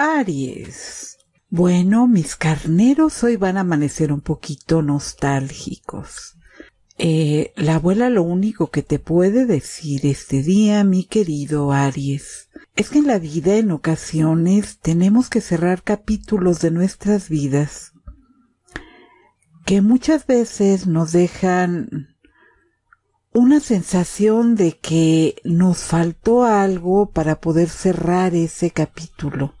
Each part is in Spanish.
Aries. Bueno, mis carneros hoy van a amanecer un poquito nostálgicos. Eh, la abuela lo único que te puede decir este día, mi querido Aries, es que en la vida en ocasiones tenemos que cerrar capítulos de nuestras vidas que muchas veces nos dejan una sensación de que nos faltó algo para poder cerrar ese capítulo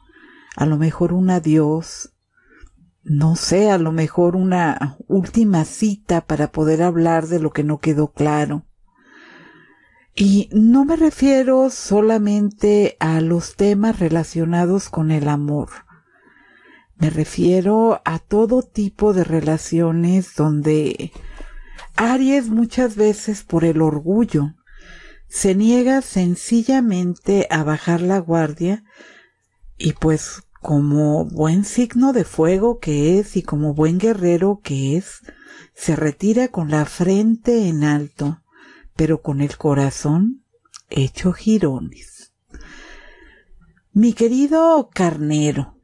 a lo mejor un adiós, no sé, a lo mejor una última cita para poder hablar de lo que no quedó claro. Y no me refiero solamente a los temas relacionados con el amor. Me refiero a todo tipo de relaciones donde Aries muchas veces por el orgullo se niega sencillamente a bajar la guardia y pues como buen signo de fuego que es y como buen guerrero que es, se retira con la frente en alto, pero con el corazón hecho jirones. Mi querido carnero,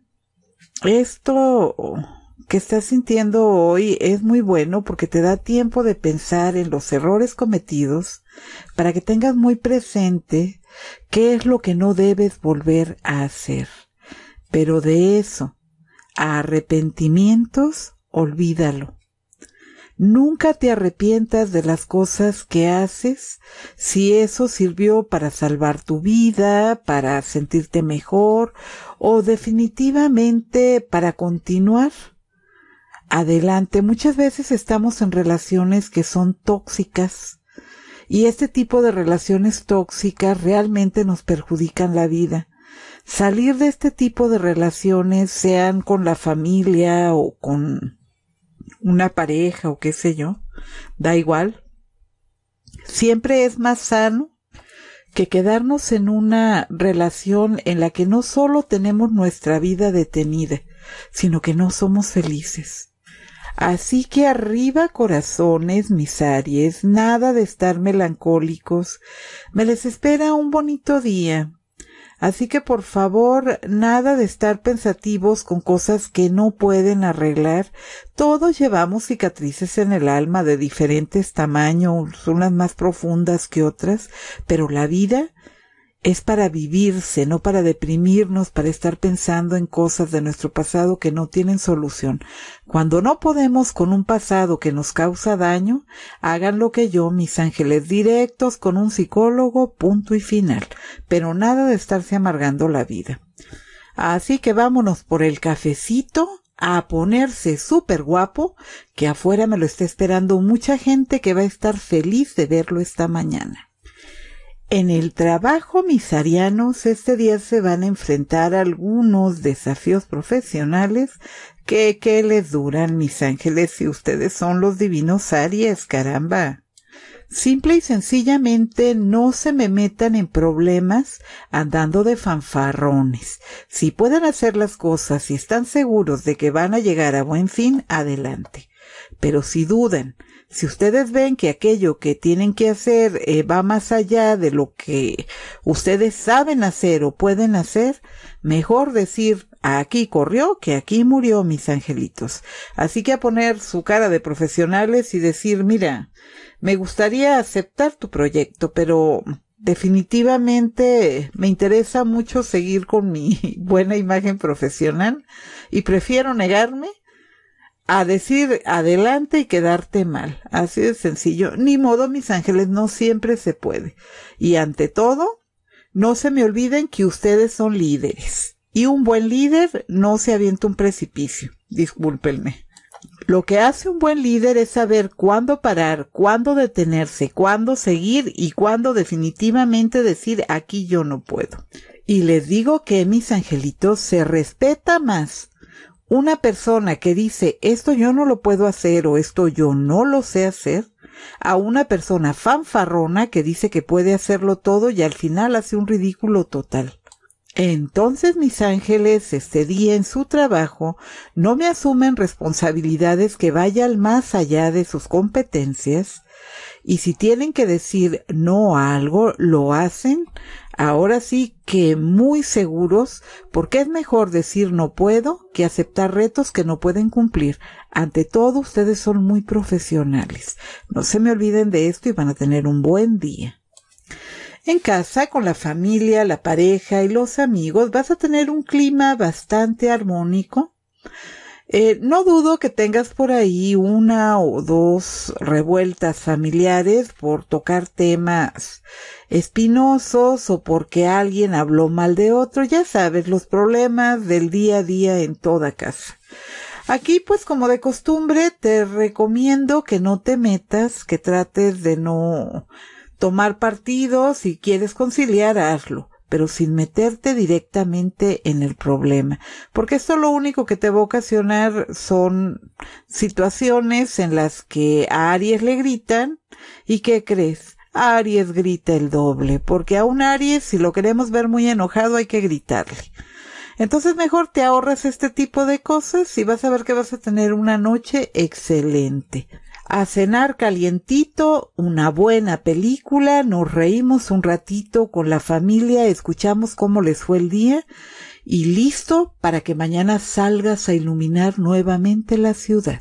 esto que estás sintiendo hoy es muy bueno porque te da tiempo de pensar en los errores cometidos para que tengas muy presente qué es lo que no debes volver a hacer. Pero de eso, arrepentimientos, olvídalo. Nunca te arrepientas de las cosas que haces si eso sirvió para salvar tu vida, para sentirte mejor o definitivamente para continuar. Adelante, muchas veces estamos en relaciones que son tóxicas y este tipo de relaciones tóxicas realmente nos perjudican la vida salir de este tipo de relaciones, sean con la familia o con una pareja o qué sé yo, da igual, siempre es más sano que quedarnos en una relación en la que no solo tenemos nuestra vida detenida, sino que no somos felices. Así que arriba corazones, mis aries, nada de estar melancólicos. Me les espera un bonito día, Así que por favor, nada de estar pensativos con cosas que no pueden arreglar. Todos llevamos cicatrices en el alma de diferentes tamaños, unas más profundas que otras, pero la vida es para vivirse, no para deprimirnos, para estar pensando en cosas de nuestro pasado que no tienen solución. Cuando no podemos con un pasado que nos causa daño, hagan lo que yo, mis ángeles directos, con un psicólogo, punto y final, pero nada de estarse amargando la vida. Así que vámonos por el cafecito a ponerse súper guapo, que afuera me lo está esperando mucha gente que va a estar feliz de verlo esta mañana. En el trabajo mis arianos, este día se van a enfrentar algunos desafíos profesionales que, que les duran mis ángeles si ustedes son los divinos Aries, caramba. Simple y sencillamente no se me metan en problemas andando de fanfarrones. Si pueden hacer las cosas y están seguros de que van a llegar a buen fin, adelante. Pero si dudan, si ustedes ven que aquello que tienen que hacer eh, va más allá de lo que ustedes saben hacer o pueden hacer, mejor decir aquí corrió que aquí murió, mis angelitos. Así que a poner su cara de profesionales y decir, mira, me gustaría aceptar tu proyecto, pero definitivamente me interesa mucho seguir con mi buena imagen profesional y prefiero negarme a decir adelante y quedarte mal. Así de sencillo. Ni modo, mis ángeles, no siempre se puede. Y ante todo, no se me olviden que ustedes son líderes. Y un buen líder no se avienta un precipicio. Discúlpenme. Lo que hace un buen líder es saber cuándo parar, cuándo detenerse, cuándo seguir y cuándo definitivamente decir aquí yo no puedo. Y les digo que mis angelitos se respeta más una persona que dice esto yo no lo puedo hacer o esto yo no lo sé hacer, a una persona fanfarrona que dice que puede hacerlo todo y al final hace un ridículo total. Entonces mis ángeles este día en su trabajo no me asumen responsabilidades que vayan más allá de sus competencias y si tienen que decir no a algo, lo hacen, ahora sí que muy seguros, porque es mejor decir no puedo que aceptar retos que no pueden cumplir. Ante todo, ustedes son muy profesionales. No se me olviden de esto y van a tener un buen día. En casa, con la familia, la pareja y los amigos, vas a tener un clima bastante armónico. Eh, no dudo que tengas por ahí una o dos revueltas familiares por tocar temas espinosos o porque alguien habló mal de otro. Ya sabes, los problemas del día a día en toda casa. Aquí, pues como de costumbre, te recomiendo que no te metas, que trates de no tomar partido, si quieres conciliar, hazlo, pero sin meterte directamente en el problema, porque esto lo único que te va a ocasionar son situaciones en las que a Aries le gritan y ¿qué crees? Aries grita el doble, porque a un Aries, si lo queremos ver muy enojado, hay que gritarle. Entonces mejor te ahorras este tipo de cosas y vas a ver que vas a tener una noche excelente a cenar calientito, una buena película, nos reímos un ratito con la familia, escuchamos cómo les fue el día y listo para que mañana salgas a iluminar nuevamente la ciudad.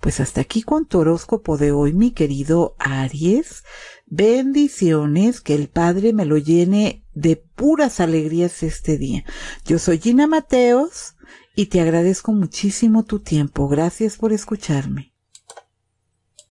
Pues hasta aquí con tu horóscopo de hoy, mi querido Aries. Bendiciones, que el Padre me lo llene de puras alegrías este día. Yo soy Gina Mateos y te agradezco muchísimo tu tiempo. Gracias por escucharme.